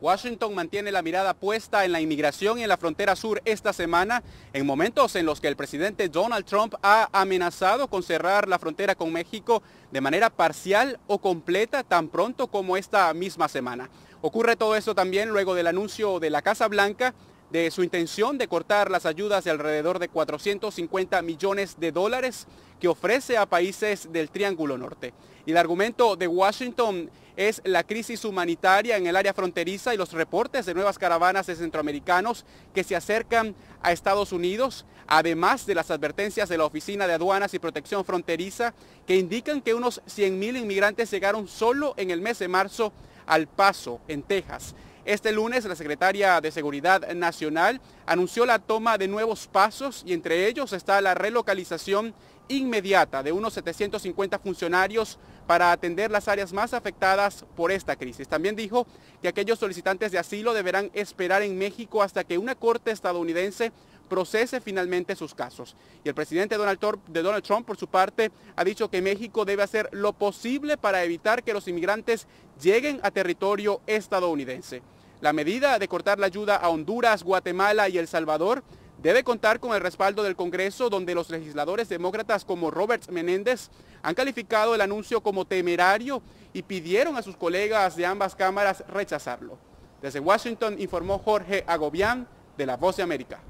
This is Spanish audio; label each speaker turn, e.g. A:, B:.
A: Washington mantiene la mirada puesta en la inmigración y en la frontera sur esta semana, en momentos en los que el presidente Donald Trump ha amenazado con cerrar la frontera con México de manera parcial o completa tan pronto como esta misma semana. Ocurre todo esto también luego del anuncio de la Casa Blanca de su intención de cortar las ayudas de alrededor de 450 millones de dólares que ofrece a países del Triángulo Norte. Y el argumento de Washington es la crisis humanitaria en el área fronteriza y los reportes de nuevas caravanas de centroamericanos que se acercan a Estados Unidos, además de las advertencias de la Oficina de Aduanas y Protección Fronteriza que indican que unos 100.000 inmigrantes llegaron solo en el mes de marzo al paso en Texas. Este lunes la secretaria de Seguridad Nacional anunció la toma de nuevos pasos y entre ellos está la relocalización inmediata de unos 750 funcionarios para atender las áreas más afectadas por esta crisis. También dijo que aquellos solicitantes de asilo deberán esperar en México hasta que una corte estadounidense procese finalmente sus casos. Y el presidente de Donald Trump, por su parte, ha dicho que México debe hacer lo posible para evitar que los inmigrantes lleguen a territorio estadounidense. La medida de cortar la ayuda a Honduras, Guatemala y El Salvador debe contar con el respaldo del Congreso, donde los legisladores demócratas como Roberts Menéndez han calificado el anuncio como temerario y pidieron a sus colegas de ambas cámaras rechazarlo. Desde Washington informó Jorge Agobián de La Voz de América.